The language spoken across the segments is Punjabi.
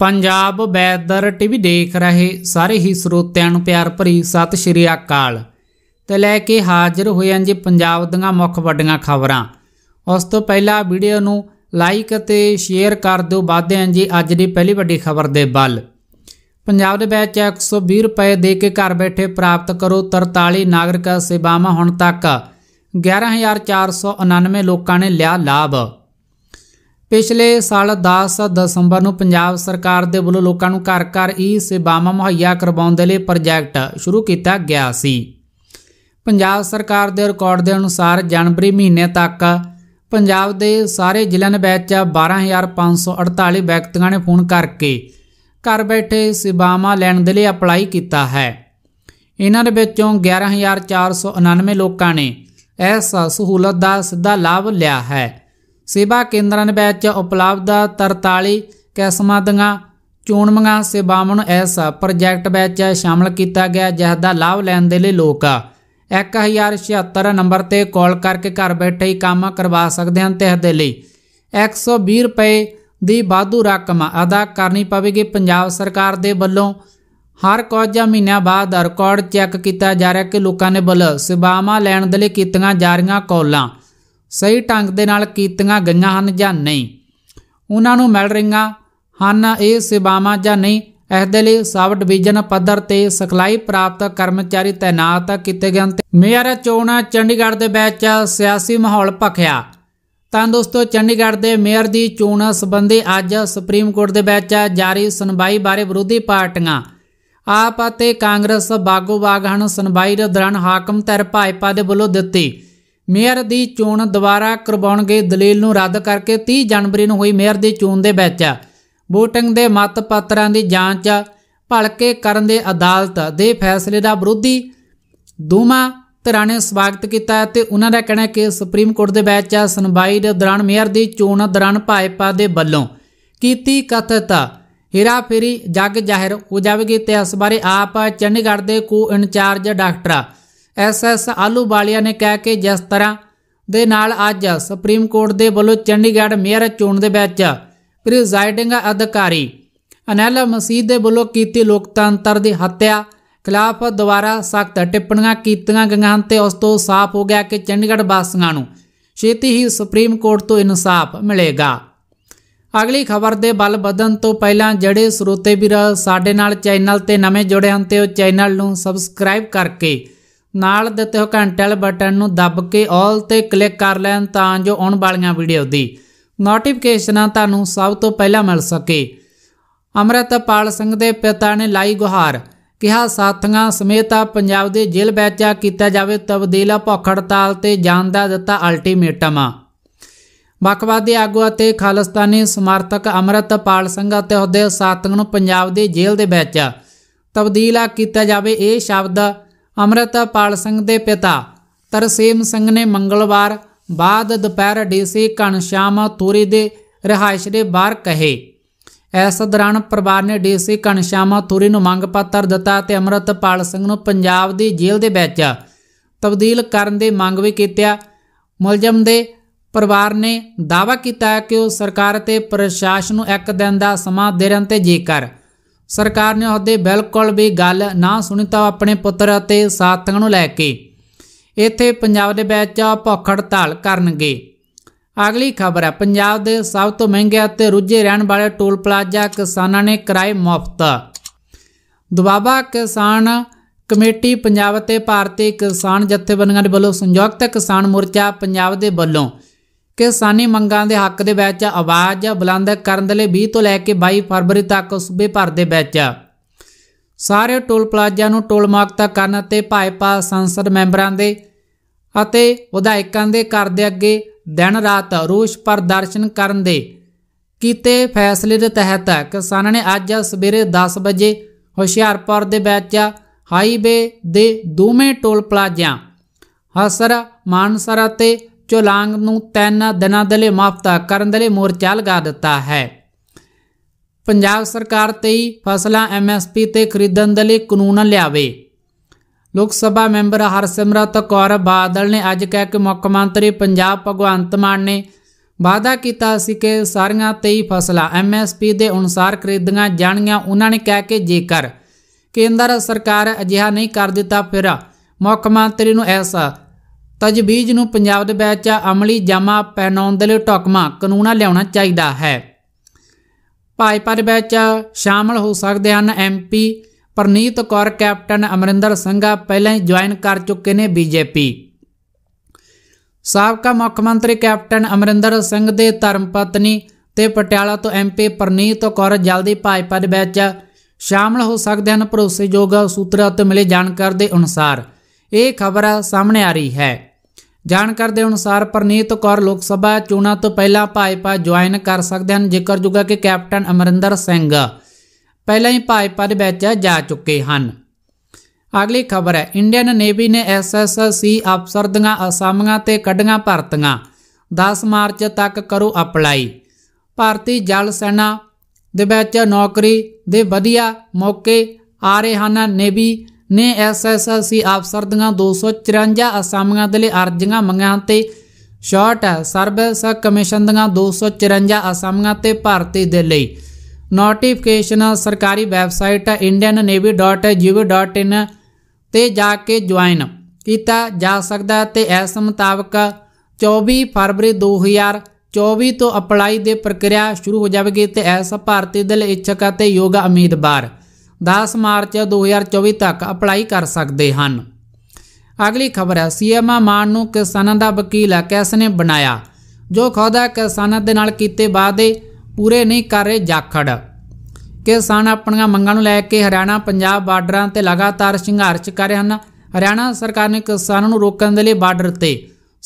ਪੰਜਾਬ ਵੈਦਰ ਟੀਵੀ ਦੇਖ ਰਹੇ ਸਾਰੇ ਹੀ ਸਰੋਤਿਆਂ ਨੂੰ ਪਿਆਰ ਭਰੀ ਸਤਿ ਸ਼੍ਰੀ ਅਕਾਲ ਤੇ ਲੈ ਕੇ ਹਾਜ਼ਰ ਹੋਏ ਹਾਂ ਜੀ ਪੰਜਾਬ ਦੀਆਂ ਮੁੱਖ ਵੱਡੀਆਂ ਖਬਰਾਂ ਉਸ ਤੋਂ ਪਹਿਲਾਂ ਵੀਡੀਓ ਨੂੰ ਲਾਈਕ ਅਤੇ ਸ਼ੇਅਰ ਕਰ ਦਿਓ ਵਾਧੇ ਹਾਂ ਜੀ ਅੱਜ ਦੀ ਪਹਿਲੀ ਵੱਡੀ ਖਬਰ ਦੇ ਵੱਲ ਪੰਜਾਬ ਦੇ ਵਿੱਚ 120 ਰੁਪਏ ਦੇ ਕੇ ਘਰ ਬੈਠੇ ਪ੍ਰਾਪਤ ਕਰੋ 43 ਨਾਗਰਿਕ ਸੇਵਾਵਾਂ ਹੁਣ ਤੱਕ 11499 ਲੋਕਾਂ ਨੇ ਲਿਆ ਲਾਭ ਪਿਛਲੇ ਸਾਲ 10 ਦਸੰਬਰ ਨੂੰ ਪੰਜਾਬ ਸਰਕਾਰ ਦੇ ਵੱਲੋਂ ਲੋਕਾਂ ਨੂੰ ਘਰ-ਘਰ ਈ ਸੇਵਾਵਾਂ ਮੁਹੱਈਆ ਕਰਵਾਉਣ ਦੇ ਲਈ ਪ੍ਰੋਜੈਕਟ ਸ਼ੁਰੂ ਕੀਤਾ ਗਿਆ ਸੀ ਪੰਜਾਬ ਸਰਕਾਰ ਦੇ ਰਿਕਾਰਡ ਦੇ ਅਨੁਸਾਰ ਜਨਵਰੀ ਮਹੀਨੇ ਤੱਕ ਪੰਜਾਬ ਦੇ ਸਾਰੇ ਜ਼ਿਲ੍ਹਿਆਂ ਵਿੱਚ 12548 ਵਿਅਕਤੀਆਂ ਨੇ ਫੋਨ ਕਰਕੇ ਘਰ ਬੈਠੇ ਸੇਵਾਵਾਂ ਲੈਣ ਦੇ ਲਈ ਅਪਲਾਈ ਕੀਤਾ ਹੈ ਇਹਨਾਂ ਦੇ ਵਿੱਚੋਂ 11499 ਲੋਕਾਂ ਨੇ ਇਸ ਸਹੂਲਤ ਦਾ ਸਿੱਧਾ ਲਾਭ ਲਿਆ ਹੈ ਸੇਵਾ ਕੇਂਦਰਾਂ ਵਿੱਚ ਉਪਲਬਧ 43 ਕਿਸਮਾਂ ਦੀਆਂ ਚੋਣਵੀਆਂ ਸੇਵਾਵਾਂ ਨੂੰ ਇਸ ਪ੍ਰੋਜੈਕਟ ਵਿੱਚ ਸ਼ਾਮਲ ਕੀਤਾ ਗਿਆ ਜਿਸ ਦਾ ਲਾਭ ਲੈਣ ਦੇ ਲਈ ਲੋਕ 1076 ਨੰਬਰ ਤੇ ਕਾਲ ਕਰਕੇ ਘਰ ਬੈਠੇ ਹੀ ਕੰਮ ਕਰਵਾ ਸਕਦੇ ਹਨ ਤੇ ਇਸ ਦੇ ਲਈ 120 ਰੁਪਏ ਦੀ ਵਾਧੂ ਰਕਮ ਅਦਾ ਕਰਨੀ ਪਵੇਗੀ ਪੰਜਾਬ ਸਰਕਾਰ ਦੇ ਵੱਲੋਂ ਹਰ ਕੁਝ ਮਹੀਨਿਆਂ ਬਾਅਦ ਰਿਕਾਰਡ ਚੈੱਕ ਕੀਤਾ ਜਾ ਰਿਹਾ ਕਿ ਲੋਕਾਂ ਨੇ ਬਲ ਸੇਵਾਵਾਂ ਲੈਣ ਦੇ ਲਈ ਕੀਤੀਆਂ ਜਾ ਰਹੀਆਂ ਕਾਲਾਂ ਸਹੀ ਢੰਗ ਦੇ ਨਾਲ ਕੀਤੀਆਂ ਗਈਆਂ ਹਨ ਜਾਂ ਨਹੀਂ ਉਹਨਾਂ ਨੂੰ ਮਿਲ ਰਹੀਆਂ ਹਨ ਇਹ ਸੇਵਾਵਾਂ ਜਾਂ ਨਹੀਂ ਇਸ ਦੇ ਲਈ ਸਬ ਡਿਵੀਜ਼ਨ ਪੱਧਰ ਤੇ ਸਖਲਾਈ ਪ੍ਰਾਪਤ ਕਰਮਚਾਰੀ ਤਾਇਨਾਤ ਕੀਤੇ ਗਏ ਹਨ ਮੇਅਰ ਚੋਣਾਂ ਚੰਡੀਗੜ੍ਹ ਦੇ ਵਿੱਚ ਸਿਆਸੀ ਮਾਹੌਲ ਭਖਿਆ ਤਾਂ ਦੋਸਤੋ ਚੰਡੀਗੜ੍ਹ ਦੇ ਮੇਅਰ ਦੀ ਚੋਣ ਸੰਬੰਧੀ ਅੱਜ ਸੁਪਰੀਮ ਕੋਰਟ ਦੇ ਵਿੱਚ ਜਾਰੀ ਸੁਣਵਾਈ ਬਾਰੇ ਵਿਰੋਧੀ ਪਾਰਟੀਆਂ ਆਪ ਅਤੇ ਕਾਂਗਰਸ ਬਾਗੋ ਬਾਗ ਹਨ ਸੁਣਵਾਈ ਦੇ ਦੌਰਾਨ ਹਾਕਮ ਤਰ ਭਾਜਪਾ ਦੇ ਵੱਲੋਂ ਦਿੱਤੀ ਮੇਅਰ ਦੀ ਚੋਣ ਦੁਬਾਰਾ ਕਰਵਾਉਣਗੇ ਦਲੀਲ ਨੂੰ ਰੱਦ ਕਰਕੇ 30 ਜਨਵਰੀ ਨੂੰ ਹੋਈ ਮੇਅਰ ਦੀ ਚੋਣ ਦੇ ਵਿੱਚ VOTING ਦੇ ਮਤ ਪੱਤਰਾਂ ਦੀ ਜਾਂਚ ਭਲਕੇ ਕਰਨ ਦੇ ਅਦਾਲਤ ਦੇ ਫੈਸਲੇ ਦਾ ਵਿਰੋਧੀ ਦੋਮਾ ਧਿਰਾਂ ਨੇ ਸਵਾਗਤ ਕੀਤਾ ਤੇ ਉਹਨਾਂ ਦਾ ਕਹਿਣਾ ਕਿ ਸੁਪਰੀਮ ਕੋਰਟ ਦੇ ਵਿੱਚ ਸੁਣਵਾਈ ਦੇ ਦੌਰਾਨ ਮੇਅਰ ਦੀ ਚੋਣ ਦੌਰਾਨ ਭਾਜਪਾ ਦੇ ਵੱਲੋਂ ਕੀਤੀ ਕਥਿਤ ਹੇਰਾਫੇਰੀ ਜੱਗ ਜ਼ਾਹਿਰ ਹੋ ਜਾਵੇਗੀ ਤੇ ਇਸ ਬਾਰੇ ਆਪ ਚੰਡੀਗੜ੍ਹ ਦੇ ਕੋ ਇਨਚਾਰਜ ਡਾਕਟਰ ਐਸਐਸ ਬਾਲਿਆ ਨੇ ਕਹਿ ਕੇ ਜਿਸ ਤਰ੍ਹਾਂ ਦੇ ਨਾਲ ਅੱਜ ਸੁਪਰੀਮ ਕੋਰਟ ਦੇ ਵੱਲੋਂ ਚੰਡੀਗੜ੍ਹ ਮੇਅਰ ਚੋਣ ਦੇ ਵਿੱਚ ਪ੍ਰੈਜ਼ਾਈਡਿੰਗ ਅਧਿਕਾਰੀ ਅਨਲ ਮਸੀਦ ਦੇ ਵੱਲੋਂ ਕੀਤੀ ਲੋਕਤੰਤਰ ਦੀ ਹੱਤਿਆ ਖਿਲਾਫ ਦੁਬਾਰਾ ਸਖਤ ਟਿੱਪਣੀਆਂ ਕੀਤੀਆਂ ਗਈਆਂ ਹਨ ਤੇ ਉਸ ਤੋਂ ਸਾਫ਼ ਹੋ ਗਿਆ ਕਿ ਚੰਡੀਗੜ੍ਹ ਵਾਸੀਆਂ ਨੂੰ ਛੇਤੀ ਹੀ ਸੁਪਰੀਮ ਕੋਰਟ ਤੋਂ ਇਨਸਾਫ ਮਿਲੇਗਾ ਅਗਲੀ ਖਬਰ ਦੇ ਬਲ ਵਧਣ ਤੋਂ ਪਹਿਲਾਂ ਜਿਹੜੇ ਸਰੋਤੇ ਵੀਰ ਸਾਡੇ ਨਾਲ ਚੈਨਲ ਤੇ ਨਵੇਂ ਜੁੜੇ ਹਨ ਤੇ ਉਹ ਚੈਨਲ ਨੂੰ ਸਬਸਕ੍ਰਾਈਬ ਕਰਕੇ ਨਾਲ ਦਿੱਤੇ ਹੋ ਘੰਟੇ ਵਾਲੇ ਬਟਨ ਨੂੰ ਦੱਬ ਕੇ 올 ਤੇ ਕਲਿੱਕ ਕਰ ਲੈਣ ਤਾਂ ਜੋ ਆਉਣ ਵਾਲੀਆਂ ਵੀਡੀਓ ਦੀ ਨੋਟੀਫਿਕੇਸ਼ਨਾਂ ਤੁਹਾਨੂੰ ਸਭ ਤੋਂ ਪਹਿਲਾਂ ਮਿਲ ਸਕੇ ਅਮਰਤਪਾਲ ਸਿੰਘ ਦੇ ਪਿਤਾ ਨੇ ਲਾਈ ਗੁਹਾਰ ਕਿਹਾ ਸਾਥੀਆਂ ਸਮੇਤ ਪੰਜਾਬ ਦੇ ਜੇਲ੍ਹ ਵਿੱਚ ਕੀਤਾ ਜਾਵੇ ਤਬਦੀਲਾ ਭੁੱਖ ਹੜਤਾਲ ਤੇ ਜਾਨ ਦਾ ਦਿੱਤਾ ਅਲਟੀਮੇਟਮ ਬਕਵਾਦੀ ਆਗੂ ਅਤੇ ਖਾਲਸਤਾਨੀ ਸਮਰਥਕ ਅਮਰਤਪਾਲ ਸਿੰਘ ਅਤੇ ਉਹਦੇ ਸਾਥੀਆਂ ਨੂੰ ਪੰਜਾਬ ਦੇ ਜੇਲ੍ਹ ਦੇ ਵਿੱਚ ਤਬਦੀਲਾ ਕੀਤਾ ਜਾਵੇ ਇਹ ਸ਼ਬਦ ਅਮਰਤਪਾਲ ਸਿੰਘ ਦੇ ਪਿਤਾ ਤਰਸੇਮ ਸਿੰਘ ਨੇ ਮੰਗਲਵਾਰ ਬਾਅਦ ਦੁਪਹਿਰ ਡੀਸੀ ਕਨਸ਼ਾਮ ਤੂਰੀ ਦੇ ਰਹਾਇਸ਼ ਦੇ ਬਾਹਰ ਕਹੇ ਇਸ ਦੌਰਾਨ ਪਰਿਵਾਰ ਨੇ ਡੀਸੀ ਕਨਸ਼ਾਮਾ ਤੂਰੀ ਨੂੰ ਮੰਗ ਪੱਤਰ ਦਿੱਤਾ ਤੇ ਅਮਰਤਪਾਲ ਸਿੰਘ ਨੂੰ ਪੰਜਾਬ ਦੀ ਜੇਲ੍ਹ ਦੇ ਵਿੱਚ ਤਬਦੀਲ ਕਰਨ ਦੀ ਮੰਗ ਵੀ ਕੀਤਾ ਮੁਲਜ਼ਮ ਦੇ ਪਰਿਵਾਰ ਨੇ ਦਾਅਵਾ ਕੀਤਾ ਕਿ ਉਹ ਸਰਕਾਰ ਤੇ ਪ੍ਰਸ਼ਾਸਨ ਨੂੰ ਇੱਕ ਦਿਨ ਦਾ ਸਮਾਂ ਦੇਣ ਤੇ ਜੇਕਰ ਸਰਕਾਰ ਨੇ ਉਹਦੇ ਬਿਲਕੁਲ ਵੀ ਗੱਲ ਨਾ ਸੁਣੀ ਤਾਂ ਆਪਣੇ ਪੁੱਤਰ ਅਤੇ ਸਾਥੀਆਂ ਨੂੰ ਲੈ ਕੇ ਇੱਥੇ ਪੰਜਾਬ ਦੇ ਵਿੱਚ ਭੁੱਖ ਹੜਤਾਲ ਕਰਨਗੇ ਅਗਲੀ ਖਬਰ ਹੈ ਪੰਜਾਬ ਦੇ ਸਭ ਤੋਂ ਮਹਿੰਗੇ ਅਤੇ ਰੁੱਝੇ ਰਹਿਣ ਵਾਲੇ ਟੋਲ ਪਲਾਜ਼ਾ ਕਿਸਾਨਾਂ ਨੇ ਕਿਰਾਏ ਮੁਫਤ ਦੁਆਬਾ ਕਿਸਾਨ ਕਮੇਟੀ ਪੰਜਾਬ ਅਤੇ ਭਾਰਤੀ ਕਿਸਾਨ ਜਥੇਬੰਦੀਆਂ ਦੇ ਵੱਲੋਂ ਸੰਯੁਕਤ ਕਿਸਾਨ ਮੋਰਚਾ ਪੰਜਾਬ ਦੇ ਵੱਲੋਂ ਕਿਸਾਨੀ ਮੰਗਾਂ ਦੇ ਹੱਕ ਦੇ ਵਿੱਚ ਆਵਾਜ਼ ਬੁਲੰਦ ਕਰਨ ਦੇ ਲਈ 20 ਤੋਂ ਲੈ ਕੇ 22 ਫਰਵਰੀ ਤੱਕ ਸੂਬੇ ਭਰ ਦੇ ਵਿੱਚ ਸਾਰੇ ਟੋਲ ਪਲਾਜ਼ਾ ਨੂੰ ਟੋਲ ਮਾਕਤਾ ਕਰਨ ਅਤੇ ਭਾਜਪਾ ਸੰਸਦ ਮੈਂਬਰਾਂ ਦੇ ਅਤੇ ਵਿਧਾਇਕਾਂ ਦੇ ਘਰ ਦੇ ਅੱਗੇ ਦਿਨ ਰਾਤ ਰੋਸ ਪ੍ਰਦਰਸ਼ਨ ਕਰਨ ਦੇ ਕੀਤੇ ਫੈਸਲੇ ਦੇ ਤਹਿਤ ਕਿਸਾਨਾਂ ਨੇ ਅੱਜ ਸਵੇਰੇ 10 ਵਜੇ ਹੁਸ਼ਿਆਰਪੁਰ ਦੇ ਵਿੱਚ ਹਾਈਵੇ ਦੇ ਦੋਵੇਂ ਟੋਲ ਪਲਾਜ਼ਾ ਹਸਰ ਮਾਨਸਰ ਅਤੇ ਚੋਲਾਂਗ ਨੂੰ ਤਿੰਨ ਦਿਨਾਂ ਦੇ ਲਈ ਮਾਫਤਾ ਕਰਨ ਦੇ ਲਈ ਮੋਰਚਾ ਲਗਾ ਦਿੱਤਾ ਹੈ ਪੰਜਾਬ ਸਰਕਾਰ ਹੀ ਫਸਲਾਂ ਐਮਐਸਪੀ ਤੇ ਖਰੀਦਣ ਦੇ ਲਈ ਕਾਨੂੰਨ ਲਿਆਵੇ ਲੋਕ ਸਭਾ ਮੈਂਬਰ ਹਰਸਿਮਰਤ ਕੌਰ ਬਾਦਲ ਨੇ ਅੱਜ ਕਹਿ ਕੇ ਮੁੱਖ ਮੰਤਰੀ ਪੰਜਾਬ ਭਗਵੰਤ ਮਾਨ ਨੇ ਵਾਅਦਾ ਕੀਤਾ ਸੀ ਕਿ ਸਾਰੀਆਂ 23 ਫਸਲਾਂ ਐਮਐਸਪੀ ਦੇ ਅਨੁਸਾਰ ਖਰੀਦੀਆਂ ਜਾਣਗੀਆਂ ਉਹਨਾਂ ਨੇ ਕਹਿ ਕੇ ਜੇਕਰ ਕੇਂਦਰ ਸਰਕਾਰ ਅਜਿਹਾ ਨਹੀਂ ਕਰ ਦਿੱਤਾ ਫਿਰ ਮੁੱਖ ਮੰਤਰੀ ਨੂੰ ਐਸਾ ਤਜਵੀਜ਼ ਨੂੰ ਪੰਜਾਬ ਦੇ ਵਿੱਚ ਅਮਲੀ ਜਮਾ ਪਹਿਨਾਉਣ ਦੇ ਲਈ ਟੋਕਮਾ ਕਾਨੂੰਨਾ ਲਿਆਉਣਾ ਚਾਹੀਦਾ ਹੈ ਭਾਜਪਾ ਦੇ ਵਿੱਚ ਸ਼ਾਮਲ ਹੋ ਸਕਦੇ ਹਨ ਐਮਪੀ ਪ੍ਰਨੀਤ ਕੌਰ ਕੈਪਟਨ ਅਮਰਿੰਦਰ ਸਿੰਘਾ ਪਹਿਲਾਂ ਹੀ ਜੁਆਇਨ ਕਰ ਚੁੱਕੇ ਨੇ ਬੀਜੇਪੀ ਸਾਬਕਾ ਮੁੱਖ ਮੰਤਰੀ ਕੈਪਟਨ ਅਮਰਿੰਦਰ ਸਿੰਘ ਦੇ ਧਰਮ ਪਤਨੀ ਤੇ ਪਟਿਆਲਾ ਤੋਂ ਐਮਪੀ ਪ੍ਰਨੀਤ ਕੌਰ ਜਲਦੀ ਭਾਜਪਾ ਦੇ ਵਿੱਚ ਸ਼ਾਮਲ ਹੋ ਸਕਦੇ ਹਨ ਭਰੋਸੇਯੋਗ ਸੂਤਰਾਂ ਤੋਂ ਮਿਲੇ ਜਾਣਕਾਰੀ ਦੇ ਅਨੁਸਾਰ ਇਹ ਖਬਰ ਸਾਹਮਣੇ ਆ ਰਹੀ ਹੈ ਜਾਣਕਾਰ ਦੇ ਅਨੁਸਾਰ ਪ੍ਰਨੀਤ ਕੌਰ ਲੋਕ ਸਭਾ ਚੋਣਾਂ ਤੋਂ ਪਹਿਲਾਂ ਭਾਜਪਾ ਜੁਆਇਨ ਕਰ ਸਕਦੇ ਹਨ ਜੁਗਾ ਕਿ ਕੈਪਟਨ ਅਮਰਿੰਦਰ ਸਿੰਘ ਪਹਿਲਾਂ ਹੀ ਭਾਜਪਾ ਦੇ ਵਿੱਚ ਜਾ ਚੁੱਕੇ ਹਨ ਅਗਲੀ ਖਬਰ ਹੈ ਇੰਡੀਅਨ ਨੇਵੀ ਨੇ ਐਸਐਸਸੀ ਅਫਸਰ ਦੀਆਂ ਅਸਾਮੀਆਂ ਤੇ ਕੱਢੀਆਂ ਭਰਤੀਆਂ 10 ਮਾਰਚ ਤੱਕ ਕਰੋ ਅਪਲਾਈ ਭਾਰਤੀ ਜਲ ਸੈਨਾ ਦੇ ਵਿੱਚ ਨੌਕਰੀ ਦੇ ਵਧੀਆ ਮੌਕੇ ਆ ਰਹੇ ਹਨ ਨੇਵੀ ਨੇ ਐਸਐਸਐਸਸੀ ਅਫਸਰ ਦੀਆਂ 254 ਅਸਾਮੀਆਂ ਦੇ ਲਈ ਅਰਜ਼ੀਆਂ ਮੰਗਾਂ ਤੇ ਸ਼ਾਰਟ ਸਰਵਿਸ ਕਮਿਸ਼ਨ ਦੀਆਂ 254 ਅਸਾਮੀਆਂ ਤੇ ਭਰਤੀ ਦੇ ਲਈ ਨੋਟੀਫਿਕੇਸ਼ਨ ਸਰਕਾਰੀ ਵੈਬਸਾਈਟ indiannavy.gov.in ਤੇ ਜਾ ਕੇ ਜੁਆਇਨ ਕੀਤਾ ਜਾ ਸਕਦਾ ਹੈ ਤੇ ਇਸ ਮੁਤਾਬਕ 24 ਫਰਵਰੀ 2024 ਤੋਂ ਅਪਲਾਈ ਦੇ ਪ੍ਰਕਿਰਿਆ ਸ਼ੁਰੂ ਹੋ ਜਾਵੇਗੀ ਤੇ ਇਸ ਭਾਰਤੀ ਦੇ ਇੱਛਕ ਅਤੇ ਯੋਗ ਉਮੀਦਵਾਰ 10 ਮਾਰਚ 2024 ਤੱਕ ਅਪਲਾਈ ਕਰ ਸਕਦੇ ਹਨ ਅਗਲੀ ਖਬਰ ਹੈ ਸੀਐਮ ਮਾਨ ਨੂੰ ਕਿਸਾਨਾਂ ਦਾ ਵਕੀਲ ਹੈ ਕਿਸ ਨੇ ਬਣਾਇਆ ਜੋ ਖੌਦਾ ਕਿਸਾਨਾਂ ਦੇ ਨਾਲ ਕੀਤੇ ਵਾਅਦੇ ਪੂਰੇ ਨਹੀਂ ਕਰ ਰਹੇ ਜਾਖੜ ਕਿਸਾਨ ਆਪਣੀਆਂ ਮੰਗਾਂ ਨੂੰ ਲੈ ਕੇ ਹਰਿਆਣਾ ਪੰਜਾਬ ਬਾਰਡਰਾਂ ਤੇ ਲਗਾਤਾਰ ਸੰਘਰਸ਼ ਕਰ ਰਹੇ ਹਨ ਹਰਿਆਣਾ ਸਰਕਾਰ ਨੇ ਕਿਸਾਨਾਂ ਨੂੰ ਰੋਕਣ ਦੇ ਲਈ ਬਾਰਡਰ ਤੇ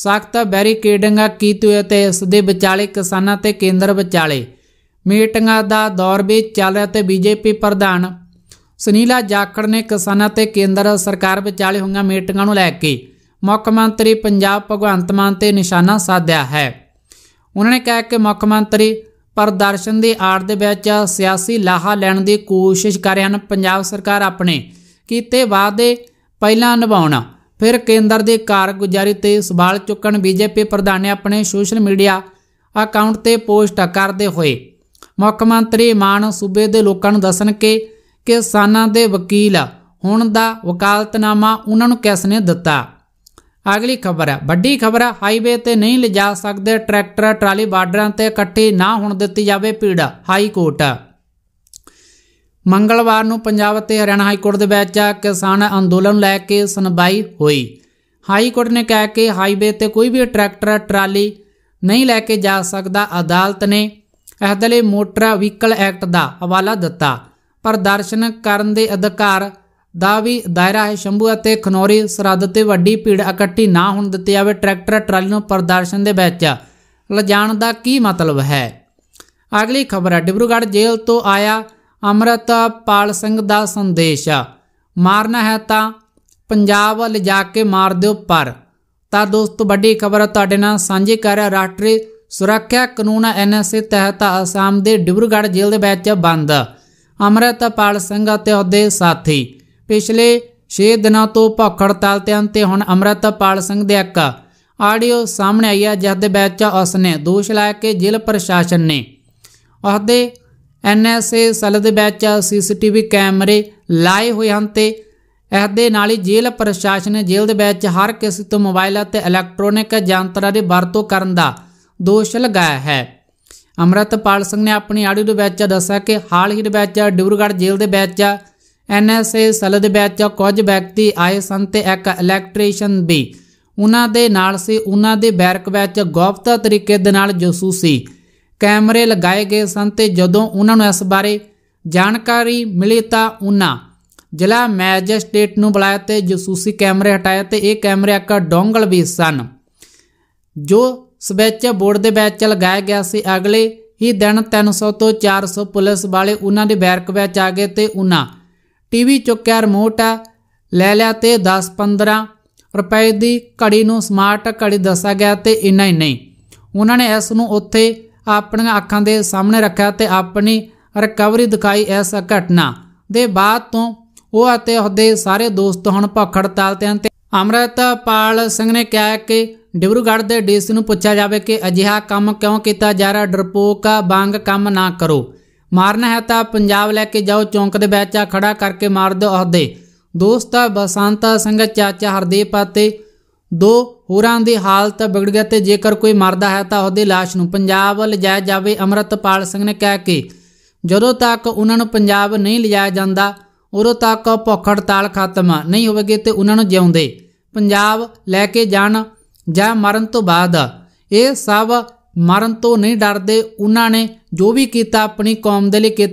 ਸਖਤ ਬੈਰੀਕੇਡਿੰਗਾਂ ਕੀਤੀ ਹੋਈ ਤੇ ਇਸ ਦੇ ਵਿਚਾਲੇ ਕਿਸਾਨਾਂ ਤੇ ਕੇਂਦਰ ਵਿਚਾਲੇ ਮੀਟਿੰਗਾਂ ਦਾ ਦੌਰ ਵੀ ਚੱਲ ਰਿਹਾ ਤੇ ਬੀਜੇਪੀ ਪ੍ਰਧਾਨ ਸੁਨੀਲਾ ਜਾਖੜ ਨੇ ਕਿਸਾਨਾਂ ਤੇ ਕੇਂਦਰ ਸਰਕਾਰ ਵਿਚਾਲੇ ਹੋਈਆਂ ਮੀਟਿੰਗਾਂ ਨੂੰ ਲੈ ਕੇ ਮੁੱਖ ਮੰਤਰੀ ਪੰਜਾਬ ਭਗਵੰਤ ਮਾਨ ਤੇ ਨਿਸ਼ਾਨਾ ਸਾਧਿਆ ਹੈ ਉਹਨਾਂ ਨੇ ਕਿਹਾ ਕਿ ਮੁੱਖ ਮੰਤਰੀ ਪਰਦਰਸ਼ਨ ਦੀ ਆੜ ਦੇ ਵਿੱਚ ਸਿਆਸੀ ਲਾਹਾ ਲੈਣ ਦੀ ਕੋਸ਼ਿਸ਼ ਕਰ ਰਹੇ ਹਨ ਪੰਜਾਬ ਸਰਕਾਰ ਆਪਣੇ ਕੀਤੇ ਵਾਅਦੇ ਪਹਿਲਾਂ ਨਿਭਾਉਣ ਫਿਰ ਕੇਂਦਰ ਦੇ ਕਾਰਗੁਜ਼ਾਰੀ ਤੇ ਸਵਾਲ ਚੁੱਕਣ ਬੀਜੇਪੀ ਪ੍ਰਧਾਨ ਨੇ ਆਪਣੇ ਸੋਸ਼ਲ ਮੀਡੀਆ ਅਕਾਊਂਟ ਤੇ ਪੋਸਟ ਕਰਦੇ ਹੋਏ ਮੁੱਖ ਮੰਤਰੀ ਮਾਨ ਸੂਬੇ ਦੇ ਲੋਕਾਂ ਨੂੰ ਦੱਸਣ ਕਿ ਕਿਸਾਨਾਂ ਦੇ ਵਕੀਲ ਹੁਣ ਦਾ ਵਕਾਲਤਨਾਮਾ ਉਹਨਾਂ ਨੂੰ ਕਿਸ ਨੇ ਦਿੱਤਾ ਅਗਲੀ ਖਬਰ ਹੈ ਵੱਡੀ ਖਬਰ ਹੈ ਹਾਈਵੇ ਤੇ ਨਹੀਂ ਲਿਜਾ ਸਕਦੇ ਟਰੈਕਟਰ ਟਰਾਲੀ ਬਾਰਡਰਾਂ ਤੇ ਇਕੱਠੀ ਨਾ ਹੋਣ ਦਿੱਤੀ ਜਾਵੇ ਪੀੜ ਹਾਈ ਕੋਰਟ ਮੰਗਲਵਾਰ ਨੂੰ ਪੰਜਾਬ ਤੇ ਹਰਿਆਣਾ ਹਾਈ ਕੋਰਟ ਦੇ ਵਿੱਚ ਕਿਸਾਨ ਅੰਦੋਲਨ ਲੈ ਕੇ ਸੁਣਵਾਈ ਹੋਈ ਹਾਈ ਕੋਰਟ ਨੇ ਕਿਹਾ ਕਿ ਹਾਈਵੇ ਤੇ ਕੋਈ ਵੀ ਟਰੈਕਟਰ ਟਰਾਲੀ ਨਹੀਂ ਲੈ ਕੇ ਜਾ ਸਕਦਾ ਅਦਾਲਤ ਨੇ ਇਸ ਦੇ ਲਈ ਮੋਟਰ ਵਹੀਕਲ ਐਕਟ ਦਾ ਹਵਾਲਾ ਦਿੱਤਾ ਪਰ ਦਰਸ਼ਨ ਕਰਨ ਦੇ ਅਧਿਕਾਰ ਦਾ ਵੀ ਦਾਇਰਾ ਹੈ ਸ਼ੰਭੂ ਅਤੇ ਖਨੌਰੀ ਸਰਦ ਤੇ ਵੱਡੀ ਭੀੜ ਇਕੱਠੀ ਨਾ ਹੋਣ ਦਿੱਤੀ ਜਾਵੇ ਟਰੈਕਟਰ ਟਰਾਲੀ ਨੂੰ ਪ੍ਰਦਰਸ਼ਨ ਦੇ ਵਿੱਚ ਲਜਾਣ ਦਾ ਕੀ ਮਤਲਬ ਹੈ ਅਗਲੀ ਖਬਰ ਹੈ ਡਿਬਰੂਗੜ੍ਹ ਜੇਲ੍ਹ ਤੋਂ ਆਇਆ ਅਮਰਤਪਾਲ ਸਿੰਘ ਦਾ ਸੰਦੇਸ਼ ਮਾਰਨਾ ਹੈ ਤਾਂ ਪੰਜਾਬ ਲਿਜਾ ਕੇ ਮਾਰ ਦਿਓ ਪਰ ਤਾਂ ਦੋਸਤੋ ਵੱਡੀ ਖਬਰ ਤੁਹਾਡੇ ਨਾਲ ਸਾਂਝੀ ਕਰ ਰਿਹਾ ਰਾਸ਼ਟਰੀ ਸੁਰੱਖਿਆ ਕਾਨੂੰਨ ਐਨਐਸਏ ਤਹਿਤ ਆਸਾਮ ਦੇ ਡਿਬਰੂਗੜ੍ਹ ਜੇਲ੍ਹ ਦੇ ਵਿੱਚ ਬੰਦ ਅਮਰਤਪਾਲ ਸਿੰਘ ਅਤੇ ਉਹਦੇ ਸਾਥੀ ਪਿਛਲੇ 6 ਦਿਨਾਂ ਤੋਂ ਭੌਖੜ ਤਲ ਤੇ ਹਨ ਤੇ ਹੁਣ ਅਮਰਤਪਾਲ ਸਿੰਘ ਦੇ ਇੱਕ ਆਡੀਓ ਸਾਹਮਣੇ ਆਈ ਹੈ ਜਿਸ ਦੇ ਵਿੱਚ ਉਸ ਨੇ ਦੋਸ਼ ਲਾਇਆ ਕਿ ਜ਼ਿਲ੍ਹਾ ਪ੍ਰਸ਼ਾਸਨ ਨੇ ਉਹਦੇ ਐਨਐਸਏ ਸਲ ਦੇ ਵਿੱਚ ਸੀਸੀਟੀਵੀ ਕੈਮਰੇ ਲਾਏ ਹੋਏ ਹਨ ਤੇ ਇਸ ਦੇ ਨਾਲ ਹੀ ਜੇਲ੍ਹ ਪ੍ਰਸ਼ਾਸਨ ਜੇਲ੍ਹ ਦੇ ਵਿੱਚ ਹਰ ਕਿਸੇ ਤੋਂ ਮੋਬਾਈਲ ਅਤੇ ਇਲੈਕਟ੍ਰੋਨਿਕ ਯੰਤਰਾਂ ਦੀ ਵਰਤੋਂ ਕਰਨ ਦਾ ਦੋਸ਼ ਲਗਾਇਆ ਹੈ ਅਮਰਤਪਾਲ ਸਿੰਘ ਨੇ ਆਪਣੀ ਆਡੀਓ ਦੇ ਵਿੱਚ ਦੱਸਿਆ ਕਿ ਹਾਲ ਹੀ ਦੇ ਵਿੱਚ ਡਿਬਰੂਗੜ੍ਹ ਜੇਲ੍ਹ ਦੇ ਵਿੱਚ ਐਨਐਸਏ ਸੈੱਲ ਦੇ ਵਿੱਚ ਕੁਝ ਵਿਅਕਤੀ ਆਏ ਸਨ ਤੇ ਇੱਕ ਇਲੈਕਟ੍ਰੀਸ਼ੀਅਨ ਵੀ ਉਹਨਾਂ ਦੇ ਨਾਲ ਸੀ ਉਹਨਾਂ ਦੇ ਬੈਰਕ ਵਿੱਚ ਗੁਪਤ ਤਰੀਕੇ ਦੇ ਨਾਲ ਜਸੂਸੀ ਕੈਮਰੇ ਲਗਾਏ ਗਏ ਸਨ ਤੇ ਜਦੋਂ ਉਹਨਾਂ ਨੂੰ ਇਸ ਬਾਰੇ ਜਾਣਕਾਰੀ ਮਿਲੀ ਤਾਂ ਉਹਨਾਂ ਜ਼ਿਲ੍ਹਾ ਮੈਜਿਸਟ੍ਰੇਟ ਨੂੰ ਬੁਲਾਇਆ ਤੇ ਜਸੂਸੀ ਕੈਮਰੇ ਹਟਾਏ ਤੇ ਇਹ ਕੈਮਰੇ ਇੱਕ ਡੋਂਗਲ ਵੀ ਸਨ ਜੋ ਸਵਿਚ ਬੋਰਡ ਦੇ ਵਿੱਚ ਲਗਾਇਆ ਗਿਆ ਸੀ ਅਗਲੇ ਹੀ ਦਿਨ 300 ਤੋਂ 400 ਪੁਲਿਸ ਵਾਲੇ ਉਹਨਾਂ ਦੇ ਬੈਰਕ ਵਿੱਚ ਆ ਗਏ ਤੇ ਉਹਨਾਂ ਟੀਵੀ ਚੁੱਕਿਆ ਰਿਮੋਟ ਲੈ ਲਿਆ ਤੇ 10-15 ਰੁਪਏ ਦੀ ਘੜੀ ਨੂੰ ਸਮਾਰਟ ਘੜੀ ਦੱਸਿਆ ਗਿਆ ਤੇ ਇੰਨਾ ਹੀ ਨਹੀਂ ਉਹਨਾਂ ਨੇ ਇਸ ਨੂੰ ਉੱਥੇ ਆਪਣੀਆਂ ਅੱਖਾਂ ਦੇ ਸਾਹਮਣੇ ਰੱਖਿਆ ਤੇ ਆਪਣੀ ਰਿਕਵਰੀ ਦਿਖਾਈ ਇਸ ਘਟਨਾ ਦੇ ਬਾਅਦ ਤੋਂ ਉਹ ਅਤੇ ਉਹਦੇ ਸਾਰੇ ਦੋਸਤ ਹੁਣ ਭਖੜਤਾਲ ਤੇ ਅਮਰਤਪਾਲ ਸਿੰਘ ਨੇ ਕਿਹਾ ਕਿ ਡਿਬਰੂਗੜ੍ਹ ਦੇ ਡੀਸੀ ਨੂੰ ਪੁੱਛਿਆ ਜਾਵੇ ਕਿ ਅਜਿਹਾ ਕੰਮ ਕਿਉਂ ਕੀਤਾ ਜਾ ਰਿਹਾ ਡਰਪੋਕਾ ਵਾਂਗ ਕੰਮ ਨਾ ਕਰੋ ਮਾਰਨਾ ਹੈ ਤਾਂ ਪੰਜਾਬ ਲੈ ਕੇ ਜਾਓ ਚੌਂਕ ਦੇ ਵਿੱਚ ਆ ਖੜਾ ਕਰਕੇ ਮਾਰ ਦਿਓ ਅਹਦੇ ਦੋਸਤ ਬਸੰਤ ਸਿੰਘ ਚਾਚਾ ਹਰਦੀਪ ਅਤੇ ਦੋ ਹੋਰਾਂ ਦੀ ਹਾਲਤ ਵਿਗੜ ਗਈ ਤੇ ਜੇਕਰ ਕੋਈ ਮਰਦਾ ਹੈ ਤਾਂ ਉਹਦੀ লাশ ਨੂੰ ਪੰਜਾਬ ਜਾਇਆ ਜਾਵੇ ਅਮਰਤਪਾਲ ਸਿੰਘ ਨੇ ਕਹਿ ਕੇ ਜਦੋਂ ਤੱਕ ਉਹਨਾਂ ਨੂੰ ਪੰਜਾਬ ਨਹੀਂ ਲਿਜਾਇਆ ਜਾਂਦਾ ਉਦੋਂ ਤੱਕ ਭੁੱਖ ਹੜਤਾਲ ਖਤਮ ਨਹੀਂ ਹੋਵੇਗੀ ਤੇ ਉਹਨਾਂ ਨੂੰ ਜਿਉਂਦੇ ਪੰਜਾਬ ਲੈ ਕੇ ਜਾਣ ਜਾਂ ਮਰਨ ਤੋਂ ਬਾਅਦ ਇਹ ਸਭ ਮਰਨ ਤੋਂ ਨਹੀਂ ਡਰਦੇ ਉਹਨਾਂ ਨੇ ਜੋ ਵੀ ਕੀਤਾ ਆਪਣੀ ਕੌਮ ਦੇ ਲਈ ਕੀਤਾ